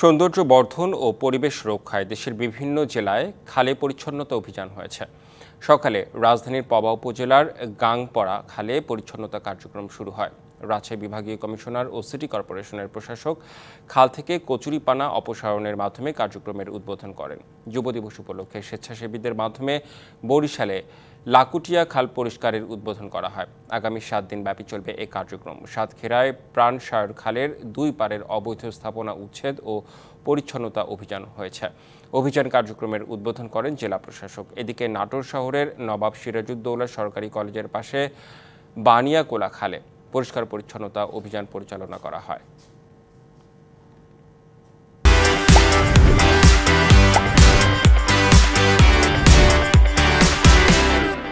সৌন্দর্য বর্ধন ও পরিবেশ রক্ষায় দেশের বিভিন্ন জেলায় খালে পরিচ্ছন্নতা অভিযান হয়েছে সকালে রাজধানীর পবা উপজেলার গাংপড়া খালে পরিচ্ছন্নতা কার্যক্রম শুরু হয় রাজশাহী বিভাগীয় কমিশনার ও সিটি কর্পোরেশনের প্রশাসক খাল থেকে কচুরিপানা অপসারণের মাধ্যমে কার্যক্রমের উদ্বোধন করেন যুব দিবস উপলক্ষে স্বেচ্ছাসেবীদের মাধ্যমে বরিশালে লাকুটিয়া খাল পরিষ্কারের উদ্বোধন করা হয় আগামী সাত দিন ব্যাপী চলবে এই কার্যক্রম সাতক্ষীরায় প্রাণসায়র খালের দুই পারের অবৈধ স্থাপনা উচ্ছেদ ও পরিচ্ছন্নতা অভিযান হয়েছে অভিযান কার্যক্রমের উদ্বোধন করেন জেলা প্রশাসক এদিকে নাটোর শহরের নবাব সিরাজুদ্দৌলা সরকারি কলেজের পাশে বানিয়াকোলা খালে পরিষ্কার পরিচ্ছন্নতা অভিযান পরিচালনা করা হয়